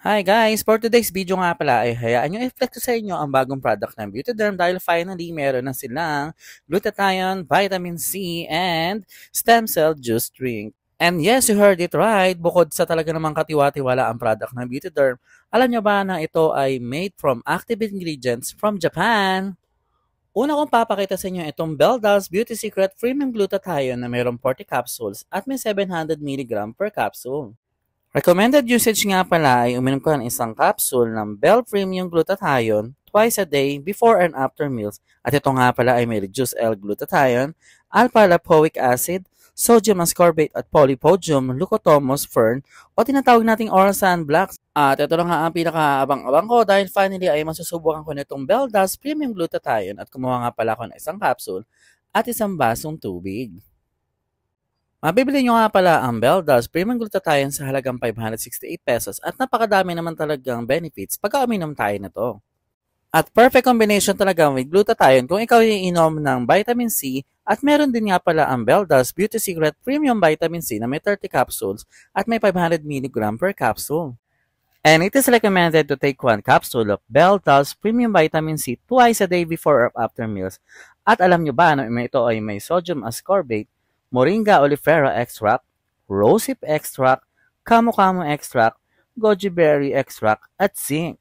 Hi guys! For today's video nga pala ay hayaan nyo i-flex sa inyo ang bagong product ng Beautyderm dahil finally meron na silang glutathione, vitamin C, and stem cell juice drink. And yes, you heard it right. Bukod sa talaga namang katiwa-tiwala ang product ng Beautyderm, alam nyo ba na ito ay made from active ingredients from Japan? Una kong papakita sa inyo itong Beldals Beauty Secret Premium Glutathione na mayroong 40 capsules at may 700 mg per capsule. Recommended usage nga pala ay uminom ka ng isang capsule ng Bell Premium Glutathione twice a day before and after meals at ito nga pala ay may reduced L-glutathione, alpha-lipoic acid, sodium ascorbate at polypodium, leucotomos, fern o tinatawag nating oral sunblocks. At ito na nga ang pinakaabang-abang ko dahil finally ay masusubukan ko nitong Bell Dust Premium Glutathione at kumuha nga pala ako ng isang capsule at isang basong tubig. Mabibili nyo nga pala ang Beldas Premium Glutathione sa halagang 568 pesos at napakadami naman talagang benefits pagka uminom tayo na to. At perfect combination talaga with glutathione kung ikaw yung inom ng vitamin C at meron din nga pala ang Beldas Beauty Secret Premium Vitamin C na may 30 capsules at may 500 mg per capsule. And it is recommended to take one capsule of Beldas Premium Vitamin C twice a day before or after meals. At alam nyo ba na ito ay may sodium ascorbate Moringa Olifera Extract, Rosehip Extract, Kamu Kamu Extract, Goji Berry Extract, at Zinc.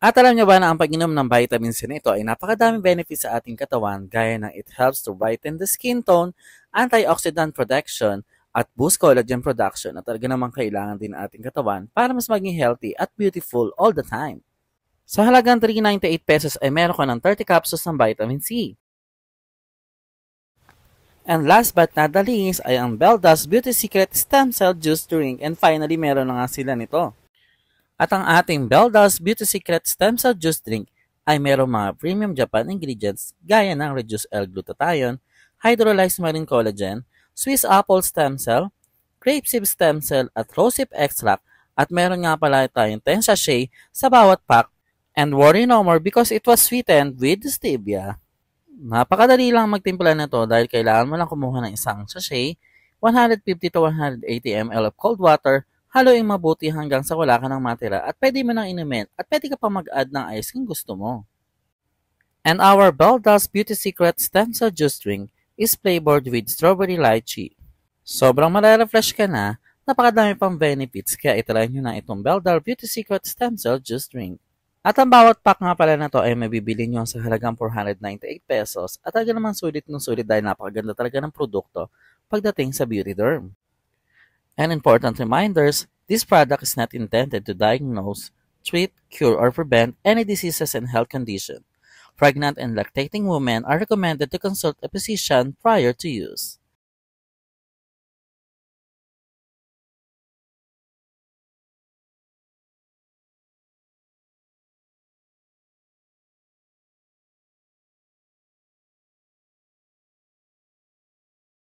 At alam nyo ba na ang pag-inom ng vitamins na ito ay napakadaming benefits sa ating katawan gaya ng it helps to brighten the skin tone, antioxidant protection, at boost collagen production na talaga namang kailangan din ng ating katawan para mas maging healthy at beautiful all the time. Sa halagang 398 pesos ay meron ka ng 30 capsules ng vitamin C. And last but not the least ay ang Beldas Beauty Secret Stem Cell Juice Drink. And finally, meron na nga sila nito. At ang ating Beldas Beauty Secret Stem Cell Juice Drink ay merong mga premium Japan ingredients gaya ng reduced L-glutathione, hydrolyzed marine collagen, Swiss apple stem cell, grape seed stem cell at rosehip extract at meron nga pala tayong 10 sachet sa bawat pack and worry no more because it was sweetened with stevia. Napakadali lang magtimpla na to dahil kailangan mo lang kumuha ng isang sachet, 150 to 180 ml of cold water, haluin mabuti hanggang sa wala ka ng matira at pwede mo nang inumin at pwede ka pa mag-add ng ice kung gusto mo. And our Baldas Beauty Secret Stem Cell Juice Drink is flavored with strawberry lychee. Sobrang malarefresh ka na, napakadami pang benefits kaya itry nyo na itong Beldar Beauty Secret Stem Cell Juice Drink. At ang bawat pack nga pala na to ay mabibili nyo sa halagang 498 pesos at talaga naman sulit ng sulit dahil napakaganda talaga ng produkto pagdating sa beauty derm. And important reminders, this product is not intended to diagnose, treat, cure, or prevent any diseases and health condition. Pregnant and lactating women are recommended to consult a physician prior to use.